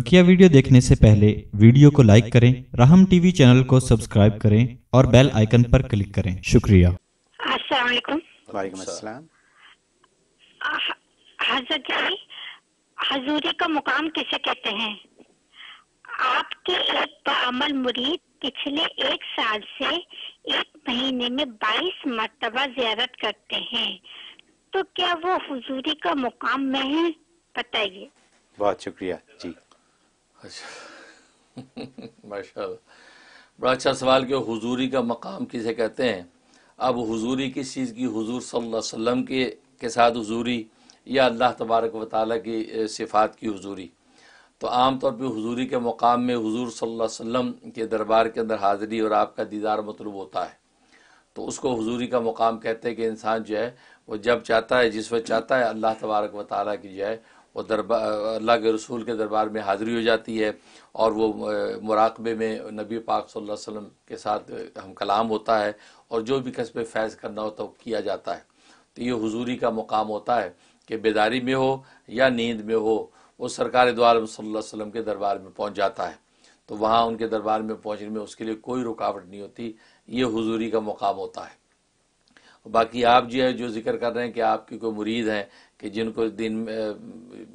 बकिया वीडियो देखने से पहले वीडियो को लाइक करें राहम टीवी चैनल को सब्सक्राइब करें और बेल आइकन पर क्लिक करें शुक्रिया हजूरी का मुकाम किसे कहते हैं आपके एक बामल मुरीद पिछले एक साल से एक महीने में 22 मरतबा जियारत करते हैं तो क्या वो हजूरी का मुकाम में है बताइए बहुत शुक्रिया जी अच्छा माशा बड़ा अच्छा सवाल कि हुजूरी का मकाम किसे कहते हैं अब हुजूरी किस चीज़ की हुजूर सल्लल्लाहु अलैहि वसल्लम के के साथ हुजूरी या अल्लाह तबारक व ताली की सिफ़ात की हुजूरी तो आम तौर पे हुजूरी के मकाम में हुजूर सल्लल्लाहु अलैहि वसल्लम के दरबार के अंदर हाज़िरी और आपका दीदार मतलूब होता है तो उसको हुजूरी का मकाम कहते हैं कि इंसान जो है वो जब चाहता है जिस वक्त चाहता है अल्लाह तबारक व ताली की जो है वो दरबार अल्लाह के रसूल के दरबार में हाज़िरी हो जाती है और वो मुराकबे में नबी पाक सल्लल्लाहु अलैहि वसल्लम के साथ हम कलाम होता है और जो भी कस्बे फैज़ करना होता है वो किया जाता है तो ये हुजूरी का मुकाम होता है कि बेदारी में हो या नींद में हो वो सरकार द्वार वसल्लम के दरबार में पहुँच जाता है तो वहाँ उनके दरबार में पहुँचने में उसके लिए कोई रुकावट नहीं होती ये हुजूरी का मुकाम होता है बाकी आप जो है जो जिक्र कर रहे हैं कि आपके कोई मुरीद हैं कि जिनको दिन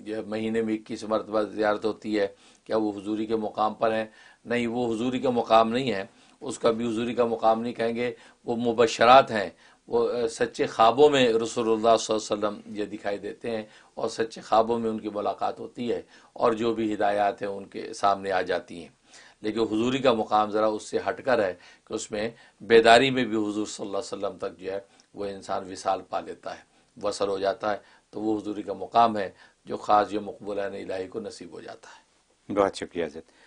जो महीने में इक्कीस मरतबा ज्यारत होती है क्या वो हजूरी के मुकाम पर हैं नहीं वो हजूरी का मुकाम नहीं है उसका भी हजूरी का मुकाम नहीं कहेंगे वो मुबशरात हैं वो सच्चे ख्वाबों में रसोल्ला वसम ये दिखाई देते हैं और सच्चे ख्वाबों में उनकी मुलाकात होती है और जो भी हिदायत हैं उनके सामने आ जाती हैं लेकिन हजूरी का मुकाम ज़रा उससे हटकर है कि उसमें बेदारी में भी सल्लल्लाहु अलैहि वसल्लम तक जो है वो इंसान विशाल पा लेता है वसर हो जाता है तो वो हजूरी का मुकाम है जो ख़ास जो मकबूलान इलाही को नसीब हो जाता है बहुत शुक्रिया